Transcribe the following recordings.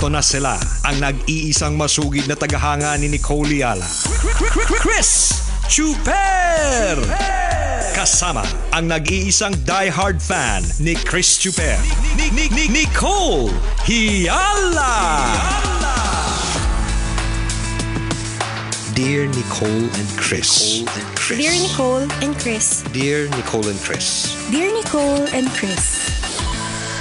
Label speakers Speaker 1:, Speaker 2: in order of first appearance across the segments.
Speaker 1: Ito na sila, ang nag-iisang masugid na tagahanga ni Nicole Yala. Chris Chuper! Kasama ang nag-iisang die-hard fan ni Chris Chuper. Nicole Hiala! Dear Nicole and Chris. Dear Nicole and Chris. Dear Nicole and Chris. Dear Nicole and Chris.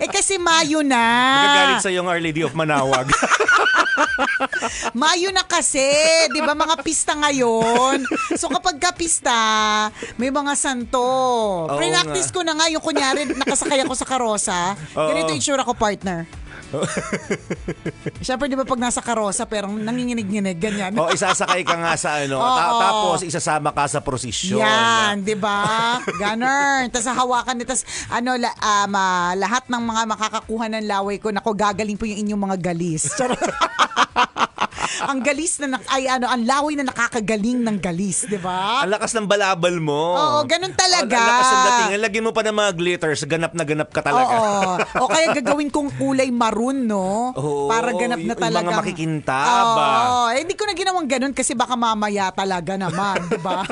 Speaker 2: eh kasi Mayo na. Nagagalit
Speaker 1: sa yung early day of Manawag.
Speaker 2: Mayo na kasi, 'di ba mga pista ngayon? So kapag kapista, may mga santo. Pre-practice ko na nga yung kunyari nakasakay ako sa karosa. Ganito yung itsura ko partner. Siyempre, di ba pag nasa karosa, pero nanginginig-nginig, ganyan.
Speaker 1: o, oh, isasakay ka nga sa ano. Oh, ta- tapos, isasama ka sa prosesyon.
Speaker 2: Yan, di ba? Ganun. Tapos, hawakan niya. Tapos, ano, la, um, uh, lahat ng mga makakakuha ng laway ko, nako, gagaling po yung inyong mga galis. ang galis na, ay ano, ang laway na nakakagaling ng galis, di ba? Ang
Speaker 1: lakas ng balabal mo. Oo, ganun talaga. Ang, ang lakas ng dating. Ang lagyan mo pa ng mga glitters, ganap na ganap ka talaga.
Speaker 2: Oo. o kaya gagawin kong kulay maroon, no? Oo, Para ganap na talaga. Yung mga makikinta Oo, eh, hindi ko na ginawang ganun kasi baka mamaya talaga naman, di ba?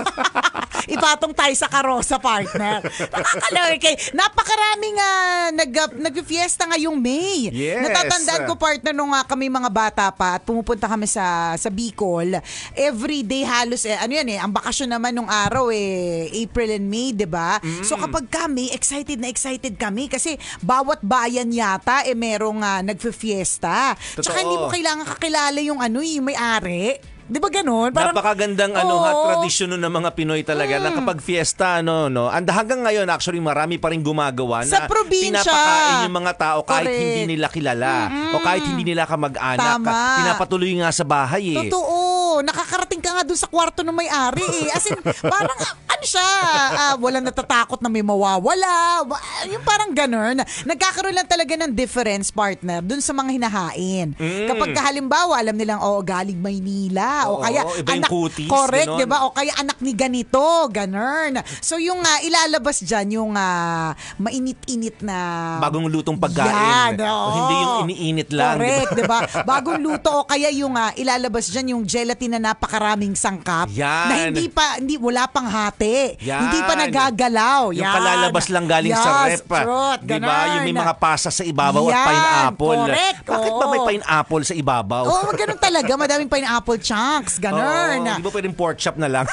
Speaker 2: Ipatong tayo sa karosa, partner. Nakakalawin kay Napakaraming uh, nag, ah, nag-fiesta ngayong May. Yes. Natatandaan ko, partner, nung uh, kami mga bata pa at pumupunta kami sa sa Bicol, every day halos, eh, ano yan eh, ang bakasyon naman nung araw eh, April and May, di ba? Mm. So kapag kami, excited na excited kami kasi bawat bayan yata eh merong uh, nagfe-fiesta. Totoo. Tsaka hindi mo kailangan kakilala yung ano eh, yung may-ari. Di ba ganun? Parang, Napakagandang ano, ha,
Speaker 1: tradisyon nun ng mga Pinoy talaga mm. na kapag fiesta, ano, no, and hanggang ngayon actually marami pa rin gumagawa Sa na probinsya. pinapakain yung mga tao kahit Correct. hindi nila kilala o kahit mm. hindi nila kamag-anak. Pinapatuloy nga sa bahay eh.
Speaker 2: Totoo. Nakakarating ka nga dun sa kwarto ng may-ari eh. As in, parang ano siya, uh, walang natatakot na may mawawala. Yung parang ganun. Nagkakaroon lang talaga ng difference partner dun sa mga hinahain. Mm. Kapag halimbawa, alam nilang, oh, galing Maynila. Oo, o kaya, anak, kutis, correct, di ba? O kaya anak ni ganito, ganun. So yung uh, ilalabas dyan, yung uh, mainit-init na...
Speaker 1: Bagong lutong pagkain. Yan, oo. Hindi yung iniinit lang. Correct, di ba?
Speaker 2: Diba? Bagong luto o kaya yung uh, ilalabas dyan yung gelatin natin na napakaraming sangkap Yan. na hindi pa hindi wala pang hati. Yan. Hindi pa nagagalaw. Yung palalabas lang galing yes, sa rep. Ah. Trot, Di ba? Yung may mga
Speaker 1: pasa sa ibabaw Yan. at pineapple. Correct. Bakit ba may pineapple sa ibabaw? Oo, oh, ganun
Speaker 2: talaga. Madaming pineapple chunks. Ganun. Oh,
Speaker 1: di ba pwedeng pork chop na lang?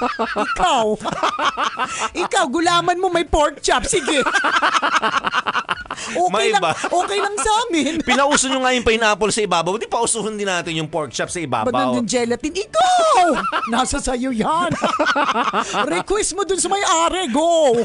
Speaker 2: Ikaw.
Speaker 1: Ikaw, gulaman mo may pork chop. Sige okay Maiba. lang, okay lang sa amin. Pinauso nyo nga yung pineapple sa ibabaw. Di pausuhin din natin yung pork chop sa ibabaw. Ba't nandun
Speaker 2: gelatin? Ikaw! Nasa sayo yan. Request mo dun sa may are, go!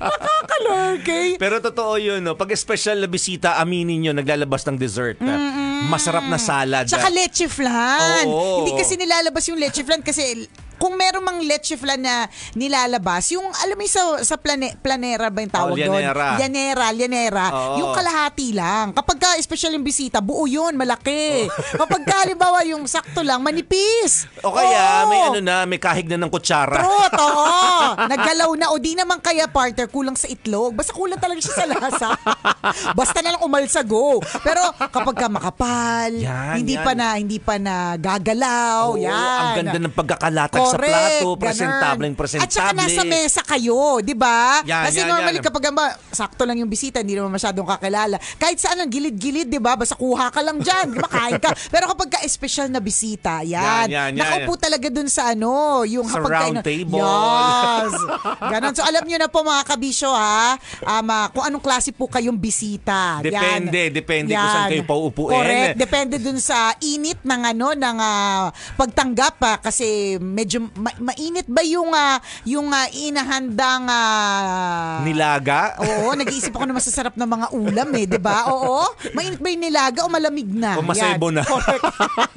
Speaker 1: Nakakalurkay. Pero totoo yun, no? Pag special na bisita, aminin nyo, naglalabas ng dessert. Ah. Mm-mm. Masarap na salad. Tsaka
Speaker 2: leche flan. Oo. Hindi kasi nilalabas yung leche flan kasi kung meron mang leche flan na nilalabas, yung alam mo sa, sa plane, planera ba yung oh, tawag oh, doon? Llanera. Llanera, oh, Yung kalahati lang. Kapag ka, especially yung bisita, buo yun, malaki. Oh. Kapag ka, halimbawa, yung sakto lang, manipis. O kaya, oh. may ano
Speaker 1: na, may kahig na ng kutsara. Trot, oo. Oh. Naggalaw
Speaker 2: na. O di naman kaya, partner, kulang sa itlog. Basta kulang talaga siya sa lasa. Basta na lang umalsa, go. Pero kapag ka makapal, yan, hindi yan. pa na, hindi pa na gagalaw, oh, yan. Ang ganda
Speaker 1: ng pagkakalatag Correct, sa plato, ganun. presentableng presentable. At saka nasa mesa
Speaker 2: kayo, di ba? Yan, Kasi yan, normally yan. kapag ba, sakto lang yung bisita, hindi naman masyadong kakilala. Kahit saan ang gilid-gilid, di ba? Basta kuha ka lang dyan, Kain ka. Pero kapag ka special na bisita, yan. yan, yan, yan Nakaupo yan. talaga dun sa ano, yung sa round kayo, table. Yes. Ganon. So alam nyo na po mga kabisyo ha, um, uh, kung anong klase po kayong bisita. Depende, yan. depende yan. kung saan kayo pauupuin. Correct. Depende dun sa init ng ano, ng uh, pagtanggap ha, ah, kasi medyo medyo ma- mainit ba yung uh, yung uh, inahandang uh,
Speaker 1: nilaga? Oo, nag-iisip ako
Speaker 2: ng masasarap na mga ulam eh, 'di ba? Oo. Mainit ba yung nilaga o malamig na? O masebo Yan. na.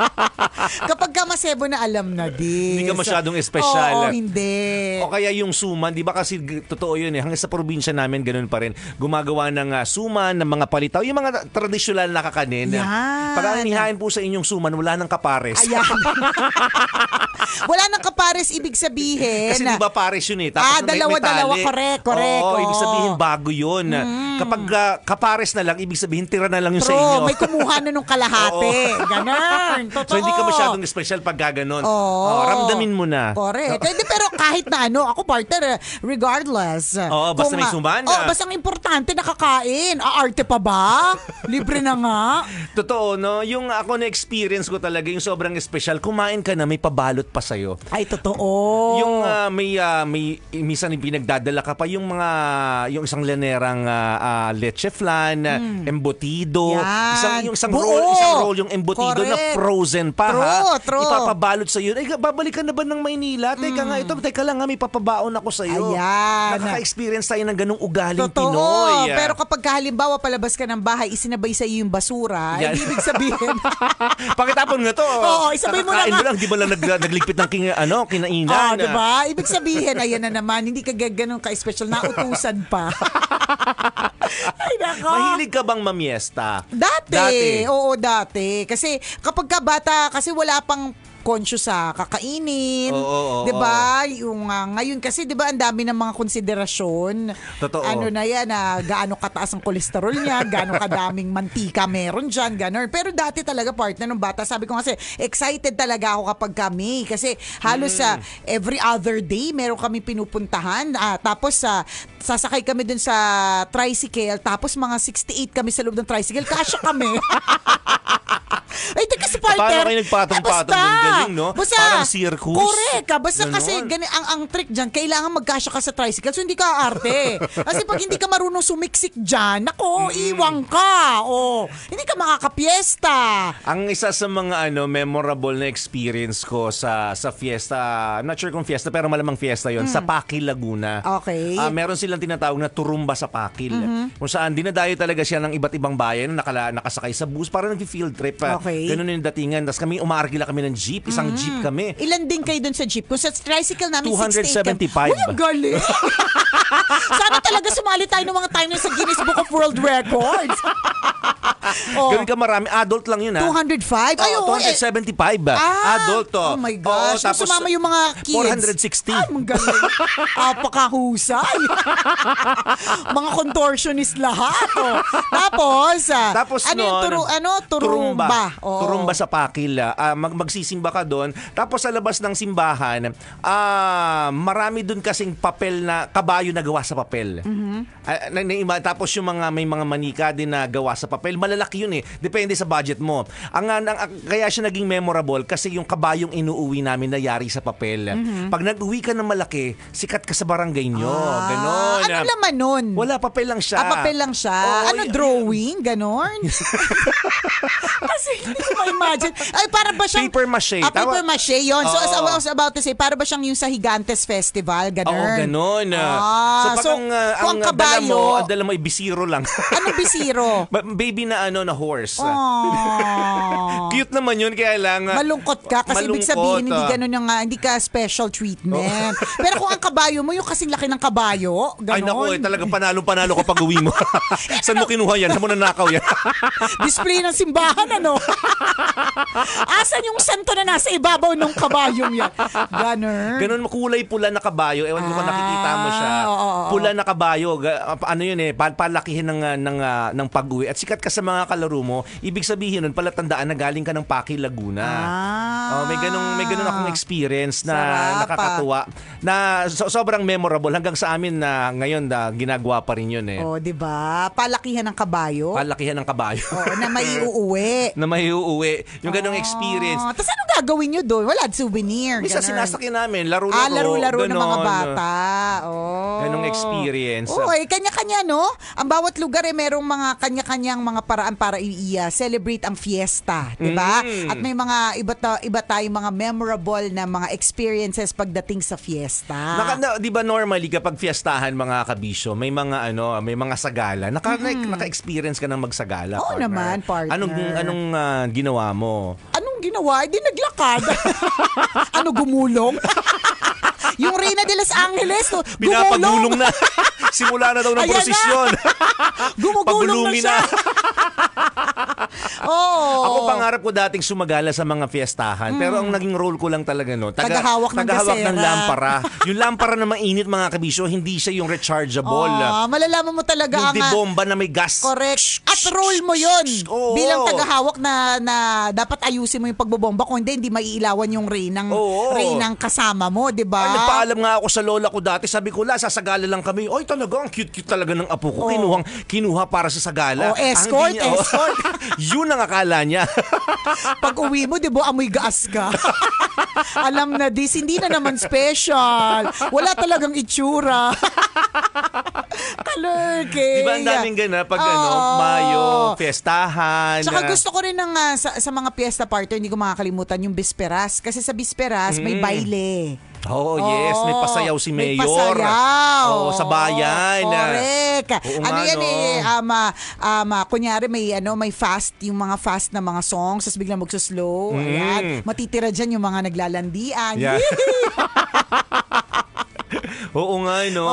Speaker 2: Kapag ka masebo na alam na
Speaker 1: din. Hindi ka masyadong espesyal. Oo, hindi. O kaya yung suman, 'di ba kasi totoo 'yun eh. Hanggang sa probinsya namin ganun pa rin. Gumagawa ng uh, suman ng mga palitaw, yung mga traditional na kakanin. Yan. Pag inihain po sa inyong suman, wala nang kapares. Ayan.
Speaker 2: wala nang kapares ibig sabihin. Kasi di ba
Speaker 1: pares yun eh. Tapos ah, dalawa-dalawa, correct, correct. Oo, oh, ibig sabihin bago yun. Mm. Kapag uh, ah, kapares na lang, ibig sabihin tira na lang yung True, sa inyo. may kumuha na nung kalahati. Ganon, totoo. So hindi ka masyadong special pag gaganon. Oo. Oh, ramdamin mo na.
Speaker 2: Correct. Hindi, eh, pero kahit na ano, ako partner, eh, regardless. Oo, basta kung, may sumana. Oo, basta ang importante, nakakain. Aarte ah, pa ba? Libre na nga.
Speaker 1: Totoo, no? Yung ako na-experience ko talaga, yung sobrang special, kumain ka na, may pabalot pa sa'yo. Ay totoo. Yung uh, may uh, may minsan pinagdadala ka pa yung mga yung isang lanerang uh, ah, uh, leche flan, mm. embotido, Yan. isang yung isang Buo. roll, isang roll yung embutido Correct. na frozen pa true, ha. True. Ipapabalot sa yun. Ay babalikan na ba ng Maynila? Teka mm. nga hmm. ito, teka lang ha, may papabaon ako sa iyo. Ayan. Nakaka-experience tayo ng ganung ugaling totoo. Pinoy. Pero
Speaker 2: kapag halimbawa palabas ka ng bahay, isinabay sa iyo yung basura, eh, Yan. ibig sabihin.
Speaker 1: Pakitapon nga to. Oo, isabay mo na. Kain mo lang, di ba lang nag, nagligpit ng king, ano, ano, kinainan. Ah, oh, diba?
Speaker 2: Ibig sabihin, ayan na naman, hindi ka ganun ka-special, nautusan pa.
Speaker 1: Ay, nako. Mahilig ka bang mamiesta?
Speaker 2: Dati. dati. Oo, dati. Kasi kapag ka bata, kasi wala pang conscious sa kakainin. Oo, oo, oo 'Di ba? Yung uh, ngayon kasi 'di ba ang dami ng mga konsiderasyon. Totoo. Ano na 'yan, uh, gaano kataas ang kolesterol niya, gaano kadaming mantika meron diyan, ganun. Pero dati talaga part na nung bata, sabi ko kasi excited talaga ako kapag kami kasi halos sa mm. uh, every other day meron kami pinupuntahan. Uh, tapos sa uh, sasakay kami dun sa tricycle, tapos mga 68 kami sa loob ng tricycle, kasya kami. Ay, teka si Palter. Paano kayo nagpatong-patong ng galing, no? Basta, Parang circus. Correct. Ah, basta Ganon. kasi gani, ang, ang trick dyan, kailangan magkasya ka sa tricycle so hindi ka arte. kasi pag hindi ka marunong sumiksik dyan, nako, mm. iwang ka. O, oh, hindi ka makakapiesta.
Speaker 1: Ang isa sa mga ano memorable na experience ko sa sa fiesta, I'm not sure kung fiesta, pero malamang fiesta yon mm. sa Paki, Laguna. Okay. Uh, meron sila ang tinatawag na turumba sa pakil. Mm-hmm. Kung saan dinadayo talaga siya ng iba't ibang bayan, nakala, nakasakay sa bus, para nag-field trip. Okay. Ganun yung datingan. Tapos kami, umaarkila kami ng jeep, isang mm-hmm. jeep kami. Ilan din kayo doon sa jeep? Kung sa tricycle namin, 275. 16 Uy, galing! Sana talaga sumali tayo ng mga time sa Guinness Book of World Records. oh. Gawin ka marami. Adult lang yun, ha? 205? Ay, oh, 275. Eh. Ah. ah, Adult, oh. Oh my gosh. Oh, tapos, sumama yung mga kids. 460. Ay, ang galing.
Speaker 2: Apakahusay. mga contortionist
Speaker 1: lahat. Oh. Tapos, ah, Tapos ano nun, yung turu, ano,
Speaker 2: turumba. Turumba, turumba
Speaker 1: sa Pakil. Uh, mag magsisimba ka doon. Tapos sa labas ng simbahan, uh, marami doon kasing papel na, kabayo na gawa sa papel. Mm-hmm. Uh, tapos yung mga, may mga manika din na gawa sa papel. Malalaki yun eh. Depende sa budget mo. Ang, ang, ang kaya siya naging memorable kasi yung kabayong inuuwi namin na yari sa papel. Mm-hmm. Pag nag-uwi ka ng malaki, sikat ka sa barangay nyo. Ah. Ganon ano na, laman nun? Wala, papel lang siya. Ah, papel lang siya. Oh, ano, drawing? Ganon?
Speaker 2: Kasi hindi ko ma-imagine.
Speaker 1: Ay, para ba siyang... Paper mache. Ah, paper mache, yun. So, as I was
Speaker 2: about to say, para ba siyang yung sa Higantes Festival? Ganon. Oo, oh, ganon.
Speaker 1: Ah, so, so ang, uh, ang, kabayo, dala mo, ang dala mo ay bisiro lang. ano bisiro? Baby na ano, na horse. Oh. Cute naman yun, kaya lang... Ah, malungkot ka kasi malungkot, ibig sabihin, hindi ah. ganun
Speaker 2: yung, uh, hindi ka special treatment. Oh.
Speaker 1: Pero kung ang kabayo mo, yung kasing laki ng kabayo, ganon. Ay nako, eh, talaga panalo-panalo ka pag uwi mo. Saan mo kinuha yan? Saan mo nanakaw yan? Display ng simbahan, ano?
Speaker 2: Asan yung santo na nasa ibabaw ng kabayong yan?
Speaker 1: Ganon. Ganon, makulay pula na kabayo. Ewan ko ah, kung nakikita mo siya. Oo, oo, oo. Pula na kabayo. Ano yun eh, palakihin ng, ng, uh, ng pag-uwi. At sikat ka sa mga kalaro mo, ibig sabihin nun, palatandaan na galing ka ng Paki, Laguna. Ah, oh, may ganong, may ganun akong experience na Sarap, ah. nakakatuwa. Na so, sobrang memorable hanggang sa amin na uh, ngayon da, ginagawa pa rin yun eh. Oh, 'di ba?
Speaker 2: Palakihan ng kabayo.
Speaker 1: Palakihan ng kabayo. Oh, na may na may uuwi. Yung ganong ah, experience. Oh, Tapos
Speaker 2: ano gagawin niyo doon? Wala, souvenir. Minsan ganun. sinasakyan namin, laro-laro. Ah, laro-laro ng mga bata.
Speaker 1: Oh. Ganong experience. Oh, eh,
Speaker 2: kanya-kanya, no? Ang bawat lugar eh, merong mga kanya-kanyang mga paraan para i-celebrate ah, ang fiesta, di ba? Mm. At may mga iba, ta- iba tayong mga memorable na mga experiences pagdating sa fiesta. Naka, na,
Speaker 1: di ba normally kapag fiestahan mga kabisyo, may mga ano, may mga sagala. Naka, mm Naka-experience ka ng magsagala. Oo partner. naman,
Speaker 2: partner. Anong, anong
Speaker 1: uh, ginawa mo?
Speaker 2: Anong ginawa? Eh, naglakad. ano, gumulong? Yung
Speaker 1: Reina de Los Angeles, oh, Pinapagulong na. Simula na daw ng prosesyon. Gumugulong na siya. oh. Ako pangarap ko dating sumagala sa mga fiestahan, mm. pero ang mm. naging role ko lang talaga no, taga, tagahawak, ng, tagahawak ng lampara. yung lampara na mainit mga kabisyo, hindi siya yung rechargeable. Oh,
Speaker 2: malalaman mo talaga yung ang... Yung ah, bomba na may gas. Correct. At role mo yun. Oh, bilang tagahawak na, na dapat ayusin mo yung pagbobomba, kung hindi, hindi maiilawan yung rain ng, oh, oh. rain ng kasama mo, di ba? Nagpaalam
Speaker 1: nga ako sa lola ko dati. Sabi ko, la, sasagala lang kami. Oy, talaga, ang cute-cute talaga ng apo ko. Oh. Kinuhang, kinuha para sa sagala. Oh, escort, niya, oh. escort. Yun ang akala niya. Pag uwi mo, di ba, amoy gaas ka.
Speaker 2: Alam na, this, hindi na naman special. Wala talagang itsura. Lurking. Di ba ang daming ganap ah, pag ano, Mayo,
Speaker 1: fiestahan. Tsaka ah. gusto
Speaker 2: ko rin ng, ah, sa, sa mga fiesta party, hindi ko makakalimutan yung Bisperas. Kasi sa Bisperas, may mm. baile.
Speaker 1: Oh, yes, may Oo. pasayaw si Mayor. May pasayaw. Oo, sa bayan. Oo, ah. Correct. Oo ano nga, yan no? eh, um,
Speaker 2: ah, um, ah, kunyari may, ano, may fast, yung mga fast na mga songs, tapos biglang magsuslow. Ayan. Mm. Matitira dyan yung mga naglalandian. Yeah.
Speaker 1: Oo nga, no?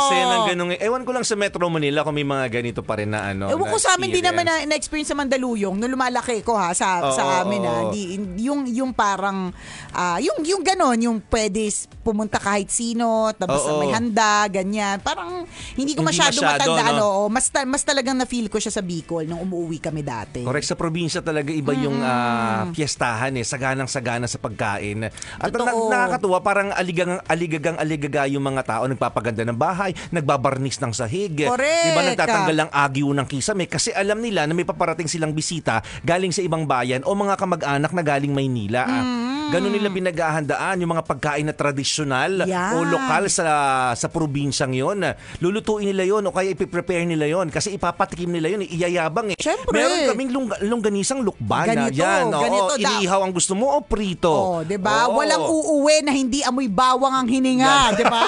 Speaker 1: Kasi nang ganun. Ewan ko lang sa Metro Manila kung may mga ganito pa rin na ano. Ewan ko sa amin, din naman na,
Speaker 2: na-experience sa Mandaluyong nung lumalaki ko ha sa, oo, sa amin. Oo. Ha, di, yung, yung parang, uh, yung, yung ganun, yung pwede pumunta kahit sino, tapos oo. may handa, ganyan. Parang hindi ko masyado, hindi masyado matandaan. No? Ano, oo, mas, ta- mas talagang na-feel ko siya sa Bicol nung umuwi kami dati. Correct.
Speaker 1: Sa probinsya talaga iba mm. yung uh, piyestahan eh. Saganang-sagana sa pagkain. At na, nakakatuwa, parang aligang, aligagang talagang aligaga yung mga tao, nagpapaganda ng bahay, nagbabarnis ng sahig. Correct. Diba nagtatanggal ng agyo ng kisame kasi alam nila na may paparating silang bisita galing sa ibang bayan o mga kamag-anak na galing Maynila. Mm-hmm. Ganun nila binagahandaan yung mga pagkain na tradisyonal yeah. o lokal sa sa probinsyang yon. Lulutuin nila yon o kaya ipiprepare nila yon kasi ipapatikim nila yon, iyayabang eh. Siyempre. Meron kaming lung- lungganisang lukbana. Ganito, yan, oo, ganito. Inihaw ang gusto mo o prito. Oh, 'di ba? Walang
Speaker 2: uuwi na hindi amoy bawang ang
Speaker 1: hininga nga, di ba?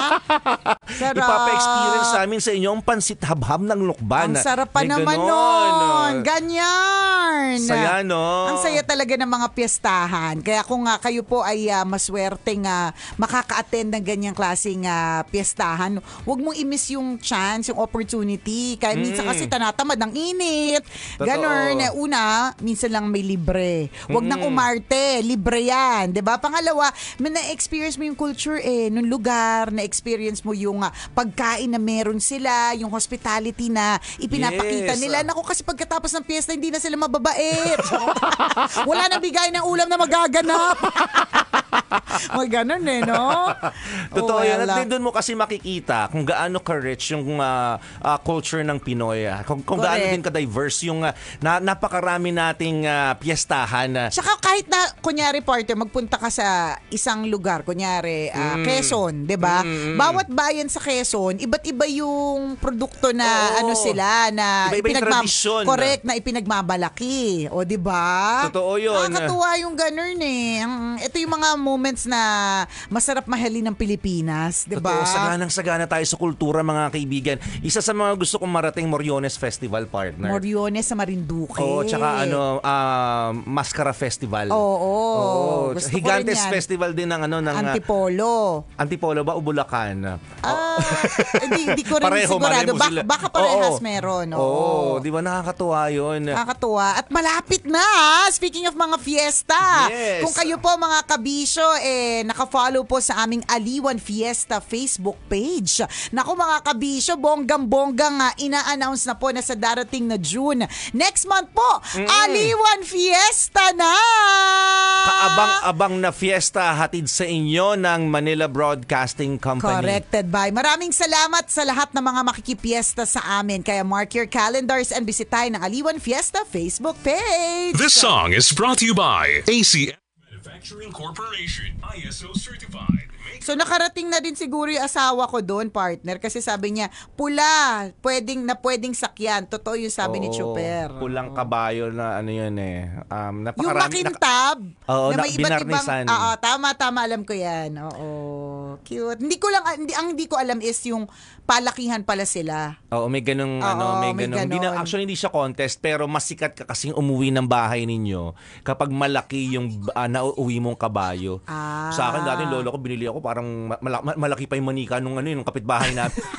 Speaker 2: Sarap. Ipapa-experience
Speaker 1: namin sa inyo ang pansit habhab ng lukban. Ang sarap pa naman ganon. nun.
Speaker 2: Ganyan. Saya, no? Ang saya talaga ng mga piyestahan. Kaya kung uh, kayo po ay uh, maswerteng uh, makaka-attend ng ganyang klaseng uh, piyestahan, huwag mong i-miss yung chance, yung opportunity. Kaya mm. minsan kasi tanatamad ng init. Ganun. Eh, una, minsan lang may libre. Huwag mm. nang umarte. Libre yan. ba diba? Pangalawa, may na-experience mo yung culture eh, nung lugar, na-experience mo yung uh, pagkain na meron sila, yung hospitality na ipinapakita yes. nila. Naku, kasi pagkatapos ng piyesta, hindi na sila mababait. Wala nang bigay ng ulam na magaganap.
Speaker 1: Mag ganun eh, no? Totoo oh, yan. At doon mo kasi makikita kung gaano ka-rich yung uh, uh, culture ng Pinoy. Ah, kung, kung gaano din ka-diverse yung uh, na, napakarami nating uh, piyestahan. Uh. Saka
Speaker 2: kahit na, kunyari partner, magpunta ka sa isang lugar, kunyari uh, mm. Quezon, di ba? Mm, mm, mm. Bawat bayan sa Quezon, iba't iba yung produkto na Oo. ano sila na iba-iba yung tradisyon. Correct, na ipinagmamalaki. O, di ba? Totoo Oo, yun. Nakakatuwa yung ganun eh. Ang- Ito yung mga moments na masarap mahalin ng Pilipinas, di ba? Totoo,
Speaker 1: saganang sagana tayo sa kultura mga kaibigan. Isa sa mga gusto kong marating Moriones Festival partner.
Speaker 2: Moriones sa Marinduque. Oo, tsaka ano,
Speaker 1: uh, Mascara Festival. Oo. Gusto ko rin Festival din ng ano ng ah, Antipolo. Antipolo ba o Bulacan? Ah, oh. hindi, hindi ko rin Pareho, sigurado. malay baka parehas Oo. meron. Oo. Oo, di ba nakakatuwa 'yun?
Speaker 2: Nakakatuwa. At malapit na. ah. Speaking Speaking of mga fiesta, yes. kung kayo po mga kabisyo, eh, nakafollow po sa aming Aliwan Fiesta Facebook page. Naku mga kabisyo, bonggang-bongga nga, ina-announce na po na sa darating na June. Next month po, mm-hmm. Aliwan Fiesta na!
Speaker 1: abang abang na fiesta hatid sa inyo ng Manila Broadcasting Company. Corrected
Speaker 2: by. Maraming salamat sa lahat ng mga makikipiesta sa amin. Kaya mark your calendars and bisitahin ang Aliwan Fiesta Facebook page.
Speaker 1: This song is brought to you
Speaker 2: by ACM Manufacturing Corporation, ISO certified. So nakarating na din siguro yung asawa ko doon, partner, kasi sabi niya, pula, pwedeng na pwedeng sakyan. Totoo yung sabi Oo, ni Chuper.
Speaker 1: Pulang kabayo na ano yun eh. Um, Yung napakarami. makintab. Oo, na, binarnisan. Oo,
Speaker 2: tama, tama, alam ko yan. Oo, cute. Hindi ko lang, hindi, ang hindi ko alam is yung palakihan pala sila.
Speaker 1: Oo, may ganung Oo, ano, may, may ganung. Hindi na actually hindi siya contest pero mas sikat ka kasi umuwi ng bahay ninyo kapag malaki yung uh, nauuwi mong kabayo. Ah. Sa akin dati lolo ko binili ako parang malaki, malaki pa yung manika nung ano yung kapitbahay natin.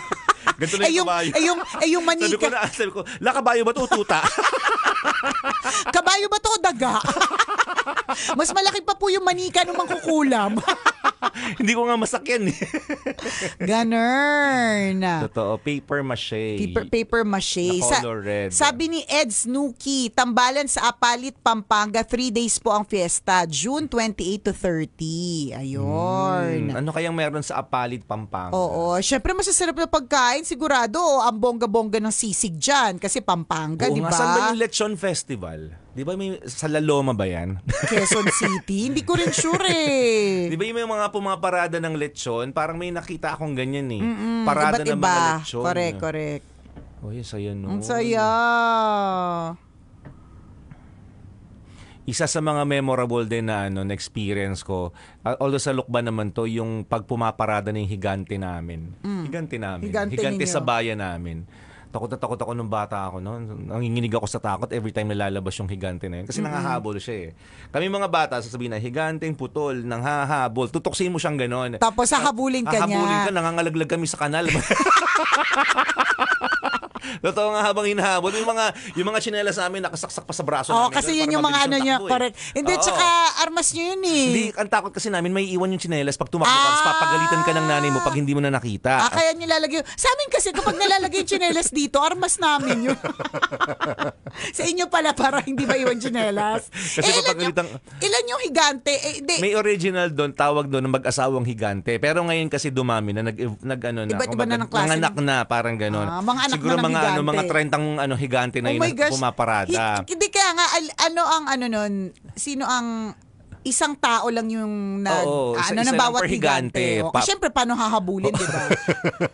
Speaker 1: Ganito na yung, eh, kabayo. Ay eh, yung, ay eh, yung manika. sabi ko na, sabi ko, la kabayo ba to o tuta?
Speaker 2: kabayo ba to o daga? Mas malaki pa po yung manika nung mangkukulam. Hindi ko nga masakyan eh. Ganern.
Speaker 1: Totoo, paper mache. Paper,
Speaker 2: paper mache. Na color Sa, red. Sabi ni Ed Snooki, tambalan sa Apalit, Pampanga, three days po ang fiesta, June 28 to 30.
Speaker 1: Ayun. Hmm, ano kayang meron sa Apalit, Pampanga?
Speaker 2: Oo, syempre masasarap na pagkain, sigurado ang bongga-bongga ng sisig dyan kasi Pampanga, di ba? Saan ba
Speaker 1: yung Lechon Festival? Di ba may sa Laloma ba yan? Quezon City? Hindi ko rin sure eh. Di ba yung mga pumaparada ng lechon? Parang may nakita akong ganyan eh. Mm-mm, Parada ng mga lechon. Correct, correct. Oh, yung saya no. Ang saya. Isa sa mga memorable din na ano, na experience ko, although sa lukba naman to, yung pagpumaparada ng higante namin. Mm. Higante namin. Higante, Higante ninyo. sa bayan namin Takot na takot ako nung bata ako noon. Nanginginig ako sa takot every time nalalabas yung higante na yun. Kasi mm-hmm. nangahabol siya eh. Kami mga bata, sasabihin na, higanteng putol, nanghahabol. Tutuksin mo siyang ganon. Tapos
Speaker 2: hahabulin ka niya. Hahabulin ka,
Speaker 1: nangangalaglag kami sa kanal. Totoo nga habang hinahabol. Yung mga, yung mga chinelas namin nakasaksak pa sa braso oh, namin. kasi yun yung mga ano niya, eh. correct. Hindi, oh. tsaka armas nyo yun eh. Hindi, ang takot kasi namin may iwan yung chinelas pag tumakbo ah. papagalitan ka ng nanay mo pag hindi mo na nakita. Ah,
Speaker 2: kaya nilalagay. Sa amin kasi kapag nalalagay yung chinelas dito, armas namin yun. sa inyo pala para hindi ba iwan chinelas. Kasi eh, papagalitan. Ilan yung, ilan yung higante? Eh, di. May
Speaker 1: original doon, tawag doon ng mag-asawang higante. Pero ngayon kasi dumami na nag, nag ano na. Iba't iba na ng klase. Mga anak na, parang ganun. Ah, mga anak Siguro na mga mga ano, mga 30 ano higante na oh yun gosh. pumaparada.
Speaker 2: hindi kaya nga al- ano ang ano noon sino ang isang tao lang yung na, Oo, ah, ano isa, na bawat higante. higante. O, Siyempre, paano hahabulin, di ba?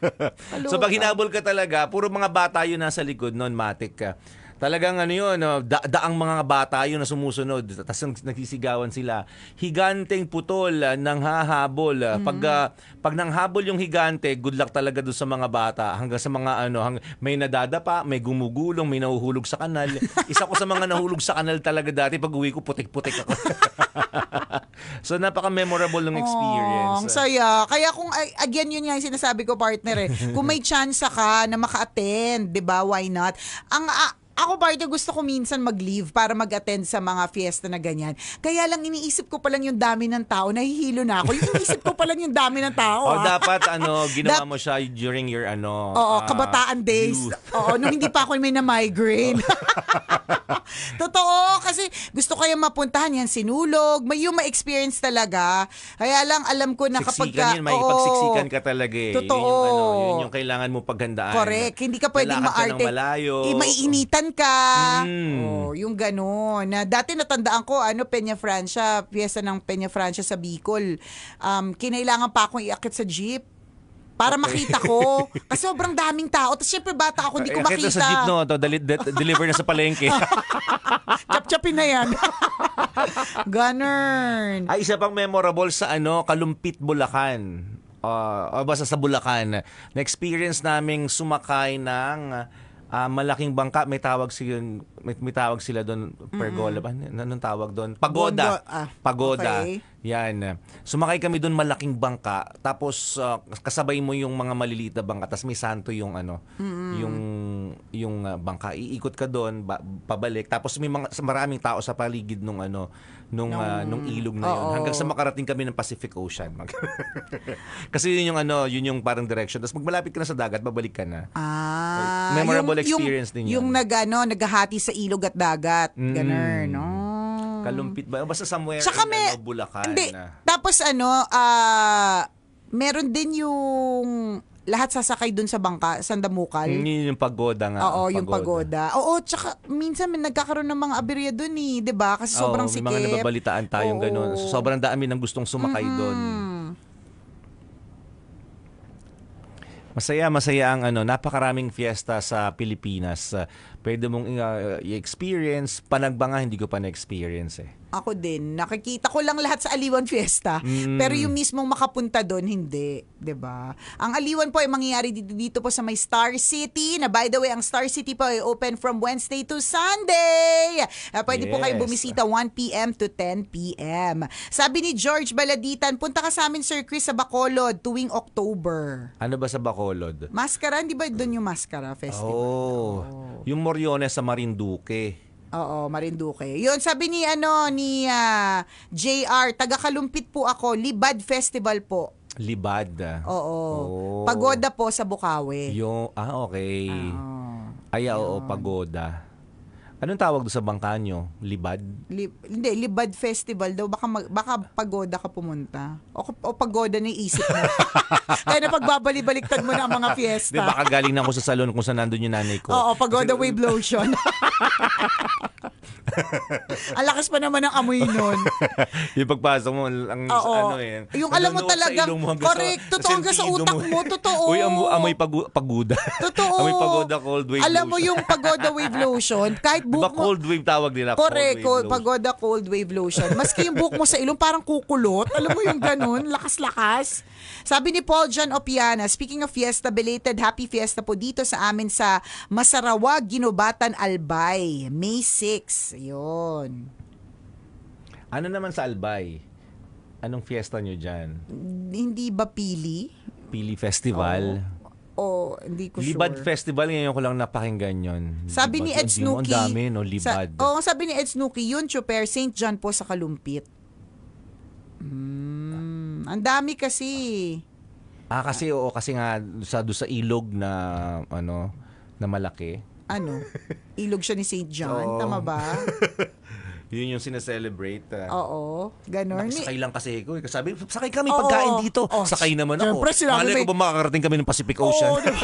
Speaker 1: so pag hinabol ka talaga, puro mga bata yun nasa likod noon, matik ka. Talagang ano yun, da daang mga bata yun na sumusunod. Tapos nagsisigawan sila. Higanteng putol uh, nang hahabol. mm-hmm. Pag, uh, pag nanghabol yung higante, good luck talaga doon sa mga bata. Hanggang sa mga ano, hang, may nadadapa, may gumugulong, may nahuhulog sa kanal. Isa ko sa mga nahulog sa kanal talaga dati. Pag uwi ko, putik-putik ako. so napaka-memorable ng experience. Oh,
Speaker 2: saya. Kaya kung again yun nga yung sinasabi ko partner eh. kung may chance ka na maka-attend, 'di ba? Why not? Ang uh, ako, Barty, gusto ko minsan mag-leave para mag-attend sa mga fiesta na ganyan. Kaya lang iniisip ko pa lang yung dami ng tao, nahihilo na ako. Yung iniisip ko pa lang yung dami ng tao. Oh, ah.
Speaker 1: dapat ano, ginawa That, mo siya during your ano. Oo, uh, kabataan days. Youth. Oo, nung hindi
Speaker 2: pa ako may na-migraine. Totoo, kasi gusto ko mapuntahan yan, sinulog, may yung ma-experience talaga. Kaya lang alam ko na siksikan kapag ka, yun, may oo, ka talaga eh. Totoo. Yun yung, ano, yun yung
Speaker 1: kailangan mo paghandaan. Correct,
Speaker 2: hindi ka pwedeng maarte. malayo. Eh, maiinitan ka.
Speaker 1: Mm. Oh,
Speaker 2: yung ganun. Na, dati natandaan ko, ano, Peña Francia, piyesa ng Peña Francia sa Bicol. Um, kinailangan pa akong iakit sa jeep para okay. makita ko. Kasi sobrang daming tao. Tapos syempre bata ako, hindi ko makita. Nakita sa jeep no,
Speaker 1: to, deli- de- deliver na sa palengke. Chap-chapin na yan. Ganun. Ay, isa pang memorable sa ano, Kalumpit, Bulacan. Uh, o basta sa Bulacan. Na-experience naming sumakay ng uh, malaking bangka, may tawag sila, may, may tawag sila doon pergola ba? mm Anong tawag doon? Pagoda. Ah, Pagoda. Okay. Yan. Sumakay kami doon malaking bangka, tapos uh, kasabay mo yung mga maliliit na bangka, tapos may santo yung ano, mm-hmm. yung yung uh, bangka. Iikot ka doon, ba- pabalik. Tapos may mga, maraming tao sa paligid nung ano, nung, ah, nung, uh, nung ilog na yun. Oo. Hanggang sa makarating kami ng Pacific Ocean. Kasi yun yung ano, yun yung parang direction. Tapos magmalapit ka na sa dagat, babalik ka na. Ah. Memorable yung, experience yung, din yun. Yung
Speaker 2: nag, ano, naghahati sa ilog at dagat. Mm. Ganun,
Speaker 1: no? Kalumpit ba? Basta somewhere sa in ano, Bulacan. Hindi. Na.
Speaker 2: Tapos ano, ah, meron din yung lahat sasakay dun sa bangka, sa damukal. Mm,
Speaker 1: yun yung pagoda nga. Oo, yung
Speaker 2: pagoda. Oo, tsaka minsan may nagkakaroon ng mga aberya dun eh, di ba? Kasi sobrang Oo, sikip. Oo, mga
Speaker 1: nababalitaan tayong Oo. ganun. So, sobrang dami ng gustong sumakay mm-hmm. dun. Masaya, masaya ang ano, napakaraming fiesta sa Pilipinas pwede mong uh, i-experience. Panagba nga, hindi ko pa na-experience eh.
Speaker 2: Ako din. Nakikita ko lang lahat sa Aliwan Fiesta. Mm. Pero yung mismong makapunta doon, hindi. ba? Diba? Ang Aliwan po ay mangyayari dito, dito po sa may Star City. Na by the way, ang Star City po ay open from Wednesday to Sunday. Ah, pwede yes. po kayo bumisita 1pm to 10pm. Sabi ni George Baladitan, punta ka sa amin Sir Chris sa Bacolod tuwing
Speaker 1: October. Ano ba sa Bacolod?
Speaker 2: Maskara, hindi ba doon yung Maskara Festival?
Speaker 1: Oh. oh. Yung Oriones sa Marinduque.
Speaker 2: Oo, Marinduque. Yun, sabi ni ano ni ah, JR, taga-kalumpit po ako, Libad Festival po.
Speaker 1: Libad. Oo. Oo. Oh. Pagoda
Speaker 2: po sa Bukawi.
Speaker 1: Yung, ah, okay. Oo. Ah. Ay, oo, pagoda. Anong tawag do sa bangka nyo? Libad?
Speaker 2: Li, hindi, Libad Festival daw. Baka, mag, baka pagoda ka pumunta. O, o pagoda na isip mo.
Speaker 1: Kaya na
Speaker 2: pagbabalibaliktad mo na ang mga fiesta. Di, baka
Speaker 1: galing na ako sa salon kung saan nandun yung nanay ko.
Speaker 2: Oo, pagoda Kasi, wave lotion. ang lakas pa naman ng amoy nun.
Speaker 1: yung pagpasok mo, ang Oo. ano eh. Yung alam mo talagang, correct, totoo hanggang sa utak mo, totoo. Uy, amoy, amoy pagu- pagoda. Totoo. amoy pagoda, cold wave Alam mo yung pagoda wave lotion, kahit buhok diba, mo. cold wave tawag nila? Correct, cold wave
Speaker 2: pagoda cold wave lotion. Maski yung buhok mo sa ilong, parang kukulot. Alam mo yung ganun, lakas-lakas. Sabi ni Paul John Opiana, speaking of fiesta, belated happy fiesta po dito sa amin sa Masarawa, Ginobatan, Albay, May 6. Ayun.
Speaker 1: Ano naman sa Albay? Anong fiesta nyo dyan? Hindi ba Pili? Pili Festival. Oo. O, hindi ko Libad sure. Festival, ngayon ko lang napakinggan yon. Sabi Libad, ni Ed Snooki. Ang dami, no? Libad.
Speaker 2: Sa, oo, sabi ni Ed Snooki, yun, Chuper, St. John po sa Kalumpit. Mm, ang dami kasi.
Speaker 1: Ah, kasi oo, kasi nga sa, sa ilog na, ano, na malaki
Speaker 2: ano, ilog siya ni St. John, Oo. tama ba?
Speaker 1: Yun yung sineselebrate. Uh, ah.
Speaker 2: Oo, ganun. Nakisakay
Speaker 1: lang kasi ako. Eh. Sabi, sakay kami Oo, pagkain dito. Oh, Sakay naman ako. Siyempre, sinabi Malay may- ko eh. ba makakarating kami ng Pacific Ocean? Oo,
Speaker 2: diba?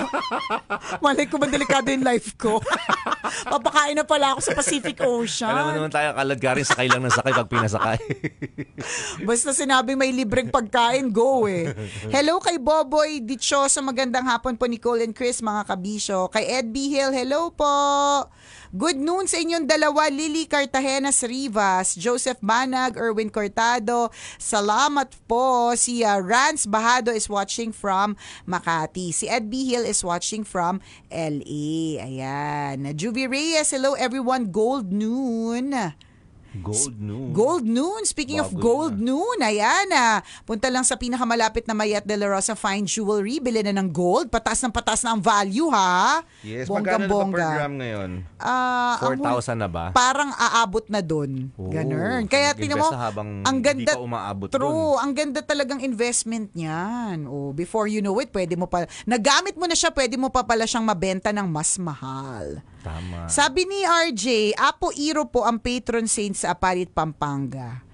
Speaker 2: Malay ko ba delikado yung life ko? Papakain na pala ako sa Pacific Ocean. Alam mo
Speaker 1: naman tayo, kaladgarin sakay lang ng sakay pag pinasakay.
Speaker 2: Basta sinabi may libreng pagkain, go eh. Hello kay Boboy Dichoso, magandang hapon po ni Nicole and Chris, mga kabisyo. Kay Ed B. Hill, hello po. Good noon sa inyong dalawa, Lily Cartagenas Rivas, Joseph Banag, Erwin Cortado. Salamat po. Si uh, Rance Bahado is watching from Makati. Si Ed B. Hill is watching from LA. Ayan. Juvie Reyes, hello everyone. Gold noon.
Speaker 1: Gold Noon. Gold
Speaker 2: Noon. Speaking Bago of Gold na. Noon, ayan na. Ah, punta lang sa pinakamalapit na Mayat de la Rosa Fine Jewelry. Bili na ng gold. Patas ng patas na ang value, ha? Yes. Bongga, magkano bongga. na ba
Speaker 1: ngayon? Uh, ah, 4,000 na ba? Parang
Speaker 2: aabot na doon. Oh, Ganun. Kaya tinan mo, habang ang ganda, hindi umaabot True. Dun. Ang ganda talagang investment niyan. Oh, before you know it, pwede mo pa, nagamit mo na siya, pwede mo pa pala siyang mabenta ng mas mahal. Tama. Sabi ni RJ, Apo Iro po ang patron saint sa Aparit, Pampanga.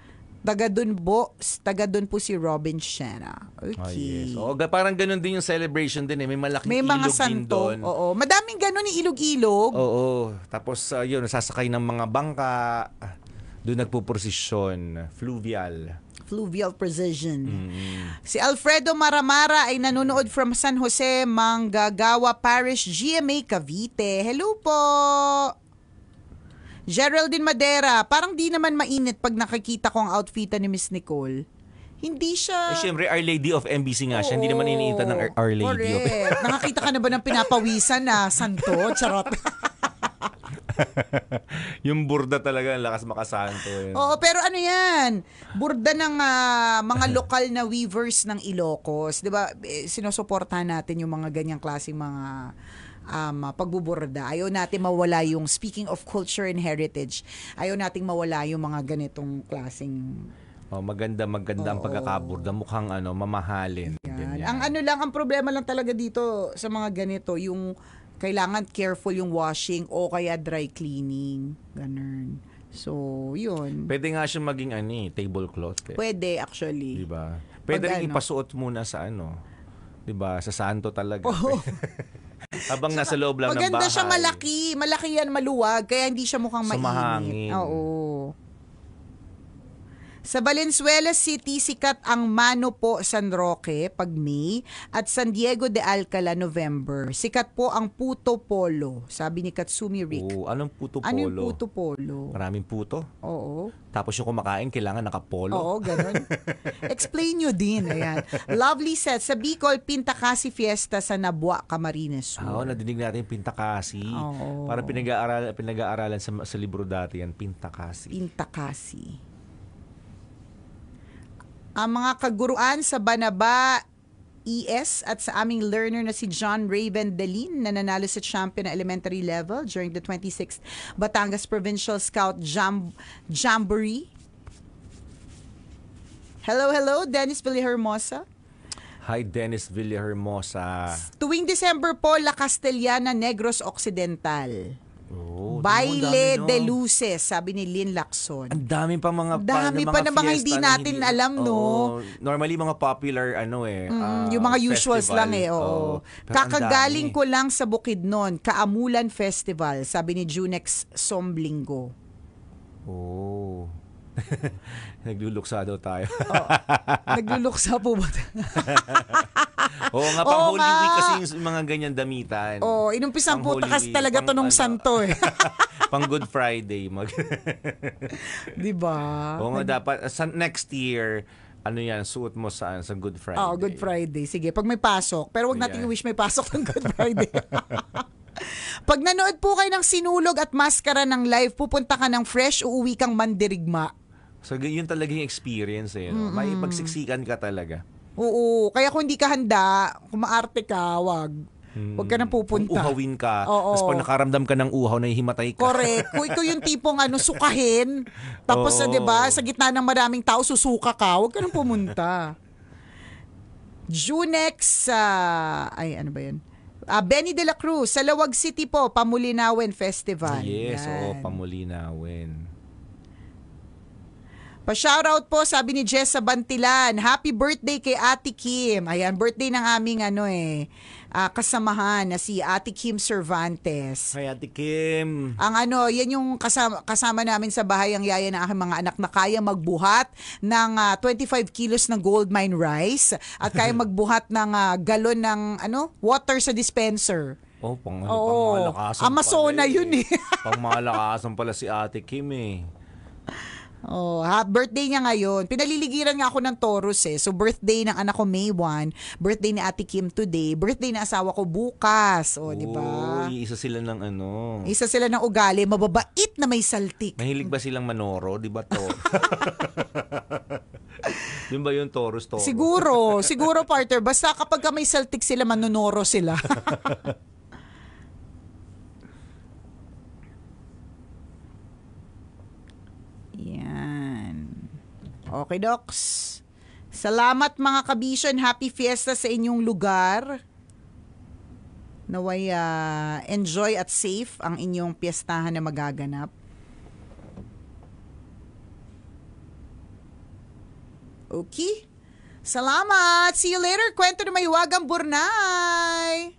Speaker 2: Taga dun po, taga dun po si Robin Shena. Ah,
Speaker 1: okay. Oh, yes. O, parang ganun din yung celebration din eh. May malaking May mga ilog santo. din doon. Oo. Madaming ganun ni ilog-ilog. Oo. Tapos uh, yun, sasakay ng mga bangka. Doon nagpo-procession. nagpuprosesyon. Fluvial. Fluvial Precision. Mm.
Speaker 2: Si Alfredo Maramara ay nanonood from San Jose, Manggagawa Parish, GMA Cavite. Hello po! Geraldine Madera, parang di naman mainit pag nakikita ko ang outfit ni Miss Nicole.
Speaker 1: Hindi siya... Eh, Siyempre, Our Lady of MBC nga siya. Oo, Hindi naman iniita ng Our Lady correct.
Speaker 2: of... Nakakita ka na ba ng pinapawisan na ah? santo? Charot.
Speaker 1: yung burda talaga, ang lakas makasanto. Yun. Oo,
Speaker 2: pero ano yan? Burda ng uh, mga lokal na weavers ng Ilocos. Di ba? Eh, sinusuportahan natin yung mga ganyang klase mga um, pagbuburda. Ayaw natin mawala yung, speaking of culture and heritage, ayaw natin mawala yung mga ganitong klaseng
Speaker 1: Oh, maganda, maganda Oo. ang pagkakaburda. Mukhang ano, mamahalin. Yan.
Speaker 2: Ang ano lang, ang problema lang talaga dito sa mga ganito, yung kailangan careful yung washing o kaya dry cleaning. Ganun. So, yun.
Speaker 1: Pwede nga siya maging ani, eh, tablecloth. Eh. Pwede actually. 'Di ba? Pwede Pag rin ano. ipasuot muna sa ano, 'di ba? Sa santo talaga. Oh. Habang Saka, nasa loob lang ng bahay. Maganda siya malaki.
Speaker 2: Malaki yan, maluwag. Kaya hindi siya mukhang mainit. Oo. Sa Valenzuela City, sikat ang Mano po San Roque pag May at San Diego de Alcala November. Sikat po ang Puto Polo, sabi ni Katsumi
Speaker 1: Rick. Oo, anong Puto ano Polo? Ano Puto Polo? Maraming puto. Oo. Tapos yung kumakain, kailangan nakapolo. Oo, ganun.
Speaker 2: Explain nyo din. Ayan. Lovely set. Sa Bicol, Pintakasi Fiesta sa Nabua, Camarines Sur. Oo,
Speaker 1: nadinig natin yung Pintakasi. Oo. Parang pinag-aaral, pinag-aaralan sa, sa libro dati yan, Pintakasi.
Speaker 2: Pintakasi ang mga kaguruan sa Banaba ES at sa aming learner na si John Raven Delin na nanalo sa champion na elementary level during the 26th Batangas Provincial Scout Jam Jamboree. Hello, hello, Dennis Villahermosa.
Speaker 1: Hi, Dennis Villahermosa.
Speaker 2: Tuwing December po, La Castellana, Negros Occidental.
Speaker 1: Oh, Baile no? de
Speaker 2: Luces, sabi ni Lynn Lacson.
Speaker 1: Ang dami pa mga Ang dami pa, na mga, mga hindi natin na hindi, alam, oh, no? normally, mga popular, ano eh. Mm, uh, yung mga usuals festival. lang eh, oo. Oh, Kakagaling ko
Speaker 2: lang sa bukid noon, Kaamulan Festival, sabi ni Junex Somblingo.
Speaker 1: Oh. Nagluluksa daw tayo. oh, nagluluksa po ba? Oo nga, pang Oo Holy nga. Week kasi yung mga ganyan damitan. oh, inumpisan Pang po takas talaga to nung ano. santo eh. pang Good Friday. Mag...
Speaker 2: Di ba? Oo nga,
Speaker 1: dapat sa next year, ano yan, suot mo saan sa Good Friday. Oh,
Speaker 2: Good Friday. Sige, pag may pasok. Pero wag nating Ayan. wish may pasok ng Good Friday. pag nanood po kayo ng Sinulog at Maskara ng live, pupunta ka ng fresh, uuwi kang mandirigma.
Speaker 1: So, yun talagang experience eh. No? Mm-mm. May pagsiksikan ka talaga.
Speaker 2: Oo. Kaya kung hindi ka handa, kung maarte ka, wag. Hmm. Huwag ka nang hmm. pupunta. Kung uhawin
Speaker 1: ka, Oo. tapos pag nakaramdam ka ng uhaw, na nahihimatay ka. Correct. Kung ikaw yung
Speaker 2: tipong ano, sukahin, tapos sa, di ba, sa gitna ng maraming tao, susuka ka, huwag ka nang pumunta. Junex, uh, ay ano ba yan? Uh, ah, Benny de la Cruz, sa Lawag City po, Pamulinawen
Speaker 1: Festival. Yes, Yan. oo, Pamulinawin.
Speaker 2: Pa-shoutout po, sabi ni Jess Bantilan. Happy birthday kay Ate Kim. Ayan, birthday ng aming ano eh, uh, kasamahan na si Ate Kim Cervantes. Hi Ate
Speaker 1: Kim.
Speaker 2: Ang ano, yan yung kasama, kasama namin sa bahay ang yaya ng aking mga anak na kaya magbuhat ng uh, ah, 25 kilos ng gold mine rice at kaya magbuhat ng uh, galon ng ano, water sa dispenser.
Speaker 1: Oh, pang, ano, Oo, pang malakasan Amazona pala, eh. yun eh. pang malakasan pala si Ate Kim eh.
Speaker 2: Oh, ha, birthday niya ngayon. Pinaliligiran nga ako ng Taurus eh. So birthday ng anak ko May 1, birthday ni Ate Kim today, birthday ng asawa ko bukas. Oh, di ba?
Speaker 1: Isa sila ng ano. Isa
Speaker 2: sila ng ugali, mababait na may saltik.
Speaker 1: Mahilig ba silang manoro, di ba to? Yun ba yung Taurus to?
Speaker 2: Siguro, siguro partner. Basta kapag may saltik sila, manonoro sila. yeah. Okay, Docs. Salamat mga kabisyon. Happy fiesta sa inyong lugar. Naway uh, enjoy at safe ang inyong piyestahan na magaganap. Okay. Salamat! See you later! Kwento na may wagang burnay!